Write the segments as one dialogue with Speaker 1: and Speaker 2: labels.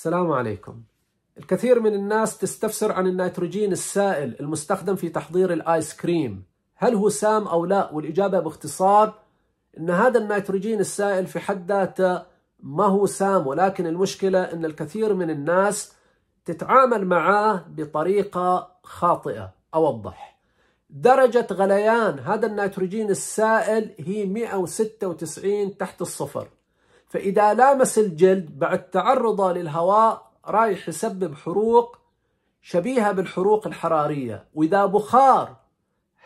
Speaker 1: السلام عليكم الكثير من الناس تستفسر عن النيتروجين السائل المستخدم في تحضير الآيس كريم هل هو سام أو لا والإجابة باختصار أن هذا النيتروجين السائل في حد ذاته ما هو سام ولكن المشكلة أن الكثير من الناس تتعامل معاه بطريقة خاطئة أوضح درجة غليان هذا النيتروجين السائل هي 196 تحت الصفر فإذا لامس الجلد بعد تعرضه للهواء رايح يسبب حروق شبيهة بالحروق الحرارية وإذا بخار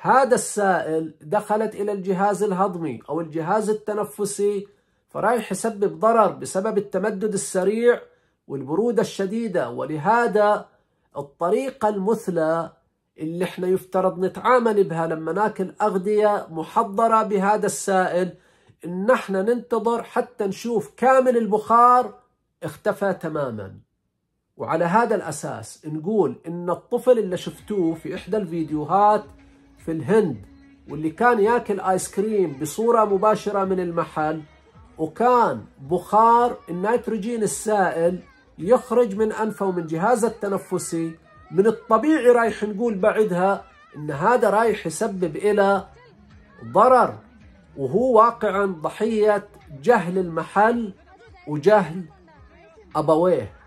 Speaker 1: هذا السائل دخلت إلى الجهاز الهضمي أو الجهاز التنفسي فرايح يسبب ضرر بسبب التمدد السريع والبرودة الشديدة ولهذا الطريقة المثلى اللي احنا يفترض نتعامل بها لما ناكل أغذية محضرة بهذا السائل ان احنا ننتظر حتى نشوف كامل البخار اختفى تماما وعلى هذا الاساس نقول ان الطفل اللي شفتوه في احدى الفيديوهات في الهند واللي كان ياكل ايس كريم بصوره مباشره من المحل وكان بخار النيتروجين السائل يخرج من انفه ومن جهازه التنفسي من الطبيعي رايح نقول بعدها ان هذا رايح يسبب الى ضرر وهو واقعا ضحية جهل المحل وجهل أبويه